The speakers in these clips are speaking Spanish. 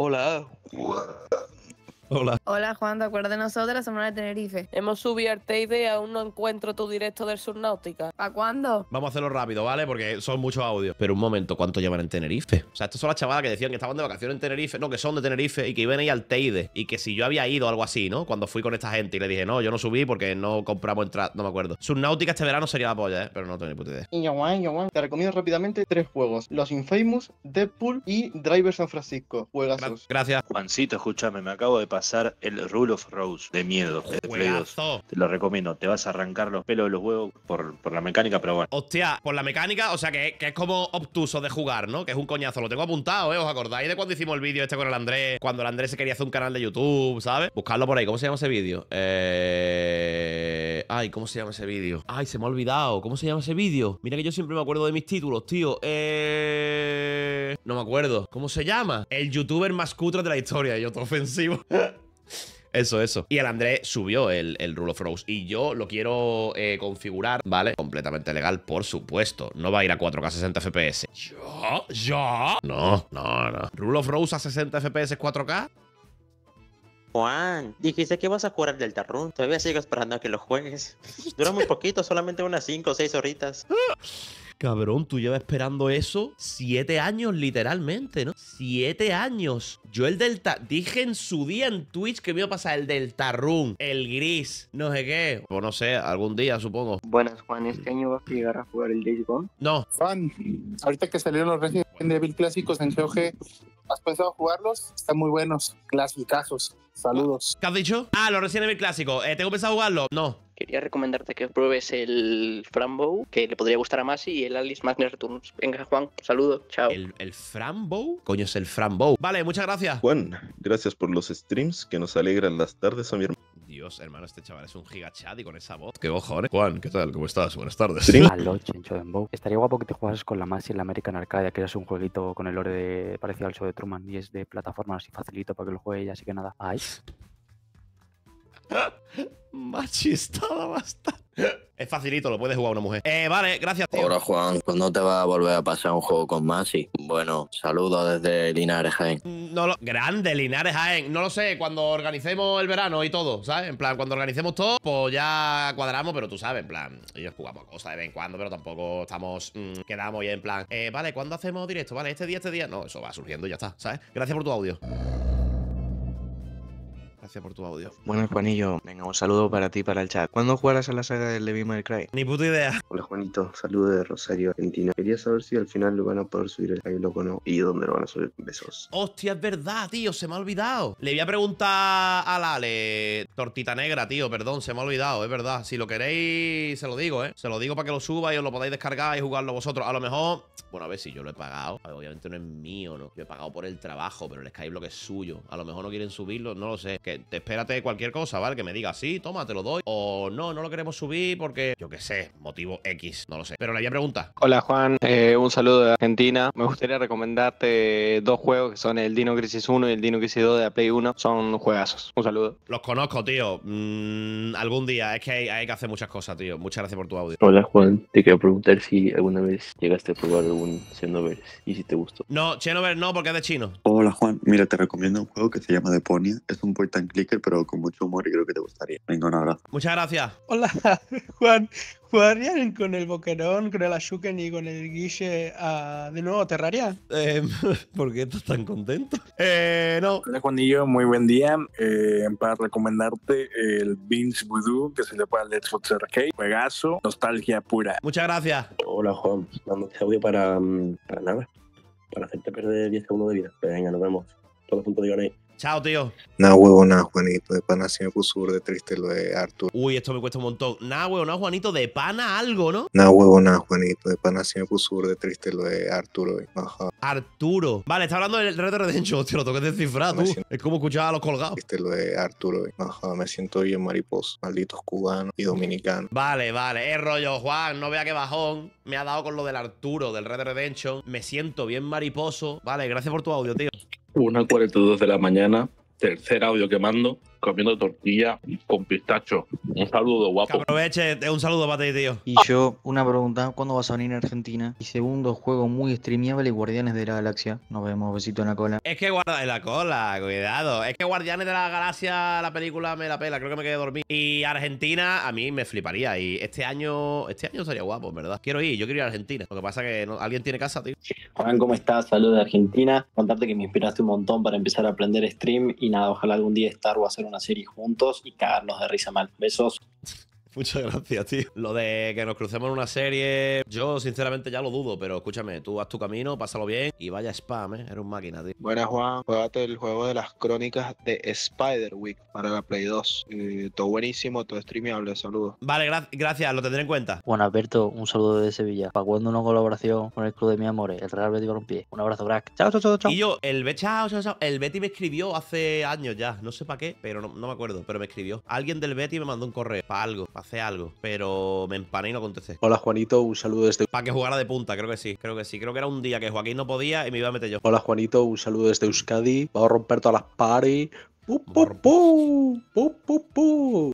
Hola. Hola. Hola Juan, ¿te acuerdas de la semana de Tenerife. Hemos subido al Teide y aún no encuentro tu directo del Subnautica. ¿A cuándo? Vamos a hacerlo rápido, ¿vale? Porque son muchos audios. Pero un momento, ¿cuánto llevan en Tenerife? O sea, estas son las chavadas que decían que estaban de vacaciones en Tenerife, no, que son de Tenerife y que iban ahí al Teide. Y que si yo había ido o algo así, ¿no? Cuando fui con esta gente y le dije, no, yo no subí porque no compramos entrada, no me acuerdo. Subnautica este verano sería la polla, ¿eh? Pero no tengo ni puta idea. Te recomiendo rápidamente tres juegos: Los Infamous, Deadpool y Driver San Francisco. Juegas gracias. Juancito, escúchame, me acabo de pasar el Rule of Rose de miedo de Te lo recomiendo. Te vas a arrancar los pelos de los huevos por, la mecánica, pero bueno. Hostia, por la mecánica, o sea que, que, es como obtuso de jugar, ¿no? Que es un coñazo. Lo tengo apuntado, ¿eh? ¿Os acordáis de cuando hicimos el vídeo este con el Andrés? Cuando el Andrés se quería hacer un canal de YouTube, ¿sabes? Buscarlo por ahí. ¿Cómo se llama ese vídeo? Eh. Ay, ¿cómo se llama ese vídeo? Ay, se me ha olvidado. ¿Cómo se llama ese vídeo? Mira que yo siempre me acuerdo de mis títulos, tío. Eh... No me acuerdo. ¿Cómo se llama? El youtuber más cutre de la historia. Yo, otro ofensivo. Eso, eso. Y el Andrés subió el, el Rule of Rose. Y yo lo quiero eh, configurar, ¿vale? Completamente legal, por supuesto. No va a ir a 4K 60 FPS. ¿Yo? ¿Yo? No, no, no. ¿Rule of Rose a 60 FPS 4K? Juan, dijiste que vas a jugar del Run. Todavía sigo esperando a que lo juegues. Dura muy poquito, solamente unas 5 o 6 horitas. Cabrón, tú llevas esperando eso siete años, literalmente, ¿no? Siete años. Yo el Delta. Dije en su día en Twitch que me iba a pasar el Delta Run, el gris, no sé qué. O no sé, algún día, supongo. Buenas, Juan, ¿este año vas a llegar a jugar el Days Gone? No. Juan, ahorita que salieron los Resident Evil clásicos en GOG, ¿Has pensado jugarlos? Están muy buenos, clasicazos. Saludos. ¿Qué has dicho? Ah, lo recién en el clásico. Eh, ¿Tengo pensado jugarlo? No. Quería recomendarte que pruebes el Frambow, que le podría gustar a Masi, y el Alice Magnet Returns. Venga, Juan, saludos, chao. ¿El, el Frambow? Coño, es el Frambow. Vale, muchas gracias. Juan, gracias por los streams que nos alegran las tardes a mi hermano. Dios, hermano, este chaval es un gigachad y con esa voz. Qué ojo, ¿eh? Juan, ¿qué tal? ¿Cómo estás? Buenas tardes. Aló, de Estaría guapo que te jugases con la Maxi en la American Arcade, que es un jueguito con el lore de, parecido al show de Truman y es de plataforma así facilito para que lo juegue ella, así que nada. Ay. Machistada bastante. Es facilito, lo puede jugar una mujer. Eh, vale, gracias, Ahora, Juan, ¿cuándo te va a volver a pasar un juego con Masi? Bueno, saludos desde Linares Jaén. Mm, no lo... Grande, Linares Jaén. No lo sé, cuando organicemos el verano y todo, ¿sabes? En plan, cuando organicemos todo, pues ya cuadramos, pero tú sabes, en plan, ellos jugamos cosas de vez en cuando, pero tampoco estamos, mm, quedamos y en plan, eh, vale, ¿cuándo hacemos directo? Vale, este día, este día. No, eso va surgiendo y ya está, ¿sabes? Gracias por tu audio. Gracias por tu audio. Bueno, Juanillo, venga, un saludo para ti, para el chat. ¿Cuándo jugarás a la saga del Levi May Cry? Ni puta idea. Hola, Juanito. Saludo de Rosario, Argentina. Quería saber si al final lo van a poder subir el skyblock o no y dónde lo van a subir. Besos. Hostia, es verdad, tío. Se me ha olvidado. Le voy a preguntar a Lale. Tortita negra, tío. Perdón, se me ha olvidado. Es verdad. Si lo queréis, se lo digo, ¿eh? Se lo digo para que lo suba y os lo podáis descargar y jugarlo vosotros. A lo mejor... Bueno, a ver si yo lo he pagado. obviamente no es mío, ¿no? Yo he pagado por el trabajo, pero el Skyblock es suyo. A lo mejor no quieren subirlo, no lo sé te espérate cualquier cosa, ¿vale? Que me diga, sí, toma, te lo doy. O no, no lo queremos subir porque, yo qué sé, motivo X, no lo sé. Pero la ya pregunta. Hola Juan, eh, un saludo de Argentina. Me gustaría recomendarte dos juegos que son el Dino Crisis 1 y el Dino Crisis 2 de la Play 1. Son juegazos. Un saludo. Los conozco, tío. Mm, algún día. Es que hay, que hacer muchas cosas, tío. Muchas gracias por tu audio. Hola Juan, te quiero preguntar si alguna vez llegaste a probar algún Xenoverse y si te gustó. No, Xenoverse no, porque es de chino. Hola Juan, mira, te recomiendo un juego que se llama Deponia. Es un point clicker, pero con mucho humor y creo que te gustaría. Venga, un abrazo. Muchas gracias. Hola, Juan. ¿Jugarían con el Boquerón, con el Ashuken y con el Guiche de nuevo Terraria? Eh, ¿Por qué estás tan contento? Eh, no. Hola Juanillo, muy buen día. Eh, para recomendarte el Vince Voodoo que se le al Let's Fox Arcade. Juegazo, nostalgia pura. Muchas gracias. Hola Juan, dando este audio para, mm, para nada. Para hacerte perder 10 segundos de vida. Pues venga, nos vemos. Todo juntos digan ahí. Chao, tío. Na huevo, nada, Juanito. De pana sí me puso de triste lo de Arturo. Uy, esto me cuesta un montón. Nah, huevo, Juanito. De pana algo, ¿no? Na huevo, nada, Juanito. De pana sí me puso de triste lo de Arturo. Ajá. Arturo. Vale, está hablando del Red Dead Redemption. Hostia, lo toqué descifrar, Es como escuchar a los colgados. lo de Arturo. me siento bien mariposo. Malditos cubanos y dominicanos. Vale, vale. Es rollo, Juan. No vea qué bajón. Me ha dado con lo del Arturo, del Red Dead Redemption. Me siento bien mariposo. Vale, gracias por tu audio, tío. 1.42 de la mañana, tercer audio que mando comiendo tortilla con pistacho. Un saludo, guapo. aproveche, un saludo para ti, tío. Y yo, una pregunta, ¿cuándo vas a venir a Argentina? Y segundo, juego muy streameable, Guardianes de la Galaxia. Nos vemos, besito en la cola. Es que guarda en la cola, cuidado. Es que Guardianes de la Galaxia, la película me la pela, creo que me quedé dormido. Y Argentina, a mí me fliparía. Y este año, este año sería guapo, ¿verdad? Quiero ir, yo quiero ir a Argentina. Lo que pasa es que alguien tiene casa, tío. Juan, ¿cómo estás? Saludos de Argentina. Contarte que me inspiraste un montón para empezar a aprender stream. Y nada, ojalá algún día estar o hacer una serie juntos y cagarnos de risa mal. Besos. Muchas gracias, tío. Lo de que nos crucemos en una serie, yo sinceramente ya lo dudo, pero escúchame, tú haz tu camino, pásalo bien y vaya spam, ¿eh? Eres un máquina, tío. Buenas, Juan. Juegate el juego de las crónicas de Spider-Week para la Play 2. Eh, todo buenísimo, todo streamable, Saludos. Vale, gracias, lo tendré en cuenta. Bueno, Alberto, un saludo de Sevilla. ¿Para cuando una colaboración con el Club de Mi Amores? El Real Betis Balompié. Un abrazo, crack. Chao, chao, chao, chao. Y yo, el, el Betty me escribió hace años ya, no sé para qué, pero no, me acuerdo, pero me escribió. Alguien del Betty me mandó un correo para algo, para Hace algo, pero me empané y no contesté. Hola Juanito, un saludo desde... Para que jugara de punta, creo que sí, creo que sí. Creo que era un día que Joaquín no podía y me iba a meter yo. Hola Juanito, un saludo desde Euskadi. Vamos a romper todas las paris. ¡Pu, pu, pu! ¡Pu,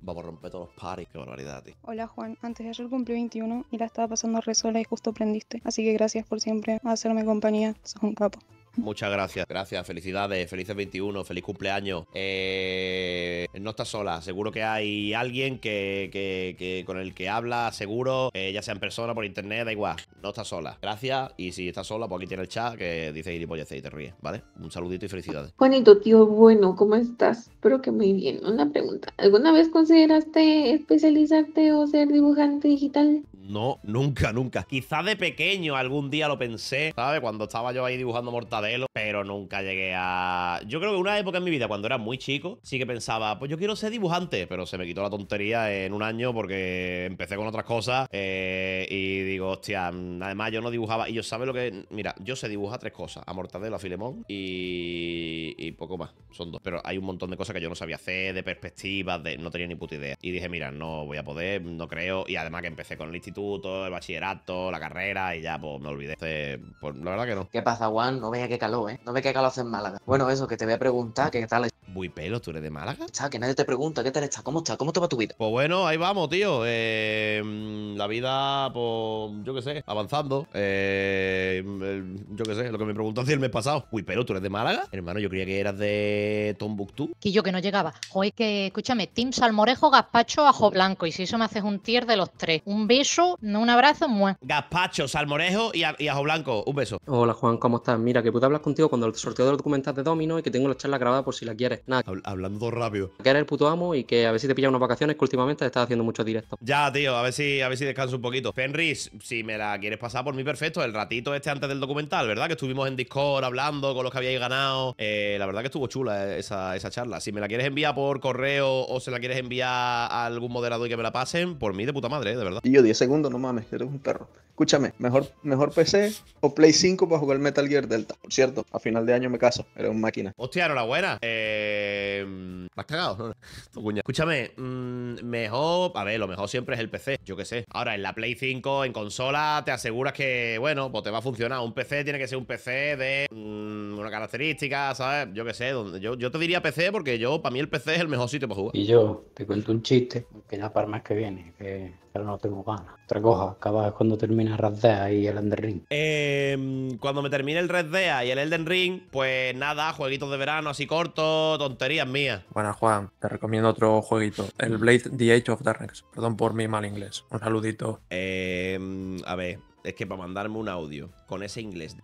Vamos a romper todos los paris, qué barbaridad, tío. Hola Juan, antes de ayer cumplí 21 y la estaba pasando re sola y justo prendiste. Así que gracias por siempre hacerme compañía, sos un capo. Muchas gracias, gracias, felicidades, felices 21, feliz cumpleaños. Eh, no estás sola, seguro que hay alguien que, que, con el que habla, seguro, eh, ya sea en persona, por internet, da igual, no estás sola. Gracias, y si estás sola, pues aquí tiene el chat que dice gilipolleces y te ríes, ¿vale? Un saludito y felicidades. Juanito, tío, bueno, ¿cómo estás? Espero que muy bien. Una pregunta, ¿alguna vez consideraste especializarte o ser dibujante digital? No, nunca, nunca. Quizá de pequeño algún día lo pensé, ¿sabes? Cuando estaba yo ahí dibujando mortadelo, pero nunca llegué a... Yo creo que una época en mi vida, cuando era muy chico, sí que pensaba, pues yo quiero ser dibujante, pero se me quitó la tontería en un año porque empecé con otras cosas eh, y digo, hostia, además yo no dibujaba... Y yo sabe lo que... Mira, yo sé dibujar tres cosas, a mortadelo, a filemón y... y poco más, son dos. Pero hay un montón de cosas que yo no sabía hacer, de perspectivas, de... no tenía ni puta idea. Y dije, mira, no voy a poder, no creo, y además que empecé con el instituto, el bachillerato, la carrera y ya, pues me olvidé. pues, la verdad que no. ¿Qué pasa, Juan? No veía que calor, ¿eh? No ve que calor hace en Málaga. Bueno, eso, que te voy a preguntar, ¿qué tal Uy, pelo, ¿tú eres de Málaga? ¡Chá que nadie te pregunta, ¿qué tal está? ¿Cómo estás? ¿Cómo te va tu vida? Pues bueno, ahí vamos, tío. Eh, mm, la vida, pues, yo qué sé, avanzando. Eh, mm, yo qué sé, lo que me preguntó hace el mes pasado. Uy, pero ¿tú eres de Málaga? Hermano, yo creía que eras de Tombuctú. Quillo, que no llegaba. Joder, que escúchame, Tim Salmorejo, Gaspacho, Ajo Blanco. Y si eso me haces un tier de los tres. Un beso, no un abrazo, mué. Gaspacho, Salmorejo y, Ajo Blanco. Un beso. Hola Juan, ¿cómo estás? Mira, que pude hablar contigo cuando el sorteo los documental de Domino y que tengo la charla grabada por si la quieres. Hablando rápido. Que eres el puto amo y que a ver si te pillas unas vacaciones que últimamente estás haciendo muchos directos. Ya, tío, a ver si, a ver si descanso un poquito. Fenris, si me la quieres pasar por mí, perfecto. El ratito este antes del documental, ¿verdad? Que estuvimos en Discord hablando con los que habíais ganado. Eh, la verdad que estuvo chula eh, esa, esa charla. Si me la quieres enviar por correo o se la quieres enviar a algún moderador y que me la pasen, por mí de puta madre, eh, de verdad. y yo 10 segundos, no mames, eres un perro. Escúchame, mejor, mejor PC o Play 5 para jugar Metal Gear Delta. Por cierto, a final de año me caso, eres un máquina. Hostia, enhorabuena. Eh eh, has cagado, Escúchame, mm, mejor. A ver, lo mejor siempre es el PC, yo qué sé. Ahora, en la Play 5, en consola, te aseguras que, bueno, pues te va a funcionar. Un PC tiene que ser un PC de mm, una característica, ¿sabes? Yo qué sé. yo, yo te diría PC porque yo, para mí, el PC es el mejor sitio para jugar. Y yo, te cuento un chiste, que nada para más que viene. Que pero no tengo ganas. Otra cosa, acabas cuando termina Red Dead y el Elden Ring. Eh, cuando me termine el Red Dead y el Elden Ring, pues nada, jueguitos de verano así cortos, tonterías mías. Bueno, Juan, te recomiendo otro jueguito, el Blade The Age of Darkness. Perdón por mi mal inglés. Un saludito. Eh, a ver, es que para mandarme un audio con ese inglés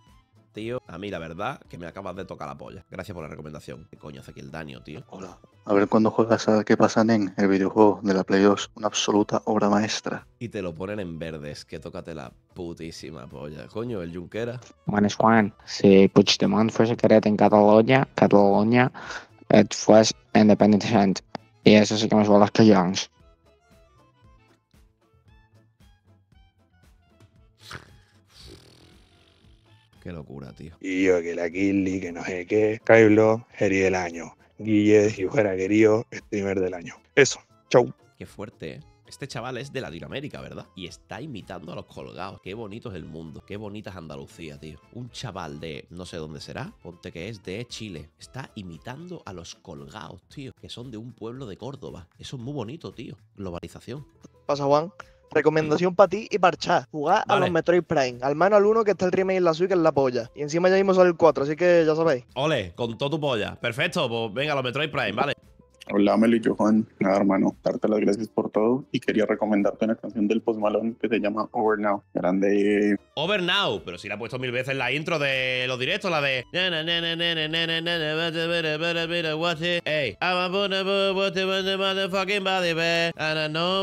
tío, a mí la verdad que me acabas de tocar la polla. Gracias por la recomendación. ¿Qué coño hace aquí el daño, tío? Hola. A ver cuando juegas a qué pasa, en el videojuego de la Play Una absoluta obra maestra. Y te lo ponen en verdes, que tócate la putísima polla. Coño, el Junquera. Bueno, Juan, si Puigdemont fuese en Cataluña, Cataluña, fue independiente. Y eso sí que más bolas que yo... Qué locura, tío. Y yo, que la Killy, que no sé qué. Kylo, Jerry del año. Guille, y fuera querido, streamer del año. Eso, chau. Qué fuerte, ¿eh? Este chaval es de Latinoamérica, ¿verdad? Y está imitando a los colgados. Qué bonito es el mundo. Qué bonita es Andalucía, tío. Un chaval de no sé dónde será, ponte que es de Chile. Está imitando a los colgados, tío. Que son de un pueblo de Córdoba. Eso es muy bonito, tío. Globalización. ¿Pasa, Juan? Recomendación para ti y para Chá. Jugar a los Metroid Prime. Al menos al uno que está el remake en la suya que es la polla. Y encima ya mismo sale el 4, así que ya sabéis. Ole, con todo tu polla. Perfecto, pues venga, los Metroid Prime, vale. Hola Melo Juan, nada hermano, darte las gracias por todo y quería recomendarte una canción del Post Malone que se llama Over Now, grande. Over Now, pero si la ha puesto mil veces la intro de los directos, la de... Hey, I'm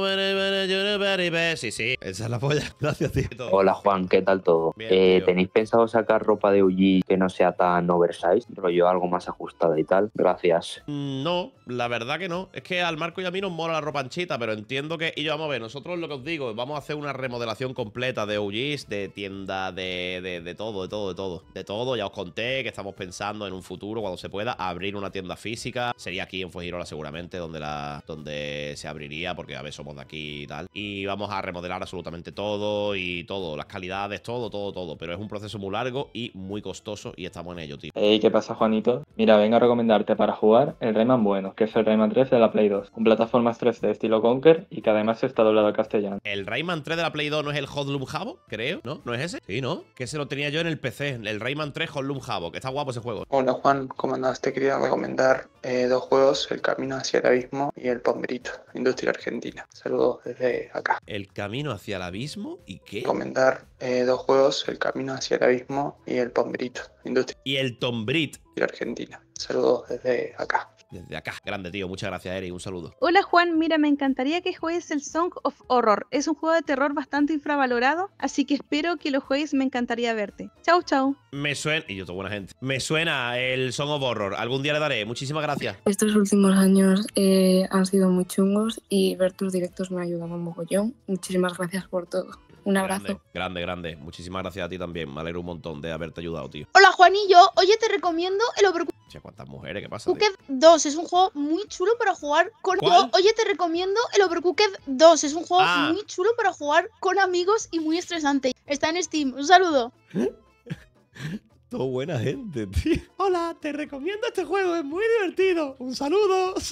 a Sí, sí, esa es la polla. Gracias, tío. Hola Juan, ¿qué tal todo? eh, ¿Tenéis pensado sacar ropa de UG que no sea tan oversized, rollo algo más ajustada y tal? Gracias. No, la verdad verdad que no. Es que al Marco y a mí nos mola la ropa anchita, pero entiendo que... Y yo, vamos a ver, nosotros lo que os digo, vamos a hacer una remodelación completa de OGs, de tienda, de, de, todo, de todo, de todo. De todo, ya os conté que estamos pensando en un futuro, cuando se pueda, abrir una tienda física. Sería aquí en Fujirola, seguramente, donde, la, donde se abriría, porque a ver, somos de aquí y tal. Y vamos a remodelar absolutamente todo y todo, las calidades, todo, todo, todo. Pero es un proceso muy largo y muy costoso y estamos en ello, tío. Ey, ¿qué pasa, Juanito? Mira, vengo a recomendarte para jugar el Rayman Bueno, que es el Rayman 3 de la Play 2, con plataformas 3 de estilo Conker y que además está doblado al castellano. ¿El Rayman 3 de la Play 2 no es el Hot Jabo, Creo, ¿no? ¿No es ese? Sí, ¿no? Que se lo tenía yo en el PC, el Rayman 3 Hot Loom que está guapo ese juego. Hola Juan, ¿cómo andás? Te quería recomendar eh, dos juegos, El Camino hacia el Abismo y El Pomberito, Industria Argentina. Saludos desde acá. ¿El Camino hacia el Abismo y qué? Recomendar eh, dos juegos, El Camino hacia el Abismo y El Tombrito Industria. Y El Tombrit. Argentina. Saludos desde acá desde acá. Grande, tío. Muchas gracias, Eric. Un saludo. Hola, Juan. Mira, me encantaría que juegues el Song of Horror. Es un juego de terror bastante infravalorado, así que espero que lo juegues. Me encantaría verte. Chao, chao. Me suena, y yo tengo buena gente, me suena el Song of Horror. Algún día le daré. Muchísimas gracias. Estos últimos años eh, han sido muy chungos y ver tus directos me ha ayudado un mogollón. Muchísimas gracias por todo. Un abrazo. Grande, grande, Muchísimas gracias a ti también. Me alegro un montón de haberte ayudado, tío. Hola, Juanillo. Oye, te recomiendo el Overcooked. ¿cuántas mujeres? ¿Qué pasa? 2 es un juego muy chulo para jugar con. Oye, te recomiendo el Overcooked 2 es un juego ah. muy chulo para jugar con amigos y muy estresante. Está en Steam. Un saludo. Todo buena gente, tío. Hola, te recomiendo este juego, es muy divertido. Un saludo.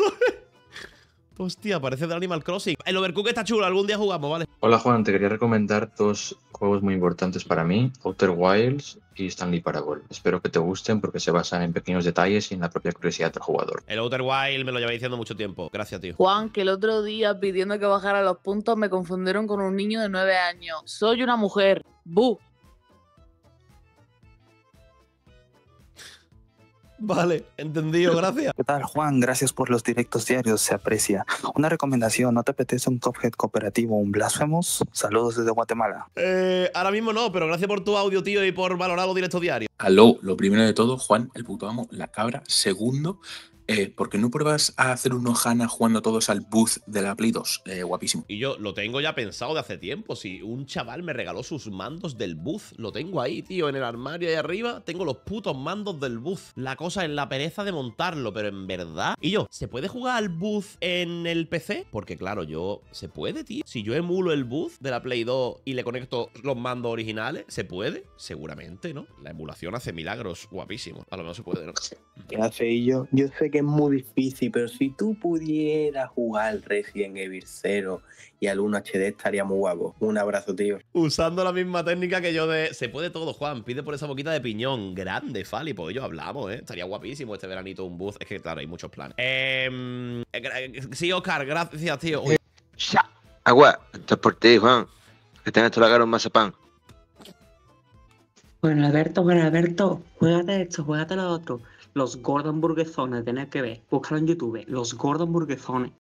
Hostia, parece de Animal Crossing. El Overcook está chulo, algún día jugamos, ¿vale? Hola Juan, te quería recomendar dos juegos muy importantes para mí, Outer Wilds y Stanley Parable. Espero que te gusten porque se basan en pequeños detalles y en la propia curiosidad del jugador. El Outer Wild me lo lleváis diciendo mucho tiempo. Gracias, tío. Juan, que el otro día pidiendo que bajara los puntos me confundieron con un niño de 9 años. Soy una mujer. ¡Buh! Vale, entendido, gracias. ¿Qué tal, Juan? Gracias por los directos diarios, se aprecia. Una recomendación, ¿no te apetece un Cophead cooperativo, un blasfemos. Saludos desde Guatemala. Eh, ahora mismo no, pero gracias por tu audio, tío, y por valorar los directos diarios. Aló, lo primero de todo, Juan, el puto amo, la cabra. Segundo, eh, ¿Por qué no pruebas a hacer un hojana jugando todos al booth de la Play 2? Eh, guapísimo. Y yo lo tengo ya pensado de hace tiempo. Si un chaval me regaló sus mandos del booth, lo tengo ahí, tío, en el armario ahí arriba. Tengo los putos mandos del booth. La cosa es la pereza de montarlo, pero en verdad. Y yo, ¿se puede jugar al booth en el PC? Porque claro, yo. ¿Se puede, tío? Si yo emulo el booth de la Play 2 y le conecto los mandos originales, ¿se puede? Seguramente, ¿no? La emulación hace milagros Guapísimo. A lo mejor se puede, ¿no? ¿Qué hace y yo? Yo sé que que es muy difícil, pero si tú pudieras jugar Resident Evil 0 y al 1 HD estaría muy guapo. Un abrazo, tío. Usando la misma técnica que yo de... Se puede todo, Juan. Pide por esa boquita de piñón. Grande, Fali. por pues ello hablamos, ¿eh? Estaría guapísimo este veranito un bus. Es que, claro, hay muchos planes. Em, eh, eh, sí, Oscar. Gracias, tío. Agua. Esto es por ti, Juan. Que tengas tu lagar un mazapán. Bueno, Alberto, bueno, Alberto. Juégate esto, juégate lo otro los Gordon Burguesones, tenés que ver, búscalo en YouTube, los Gordon Burguesones.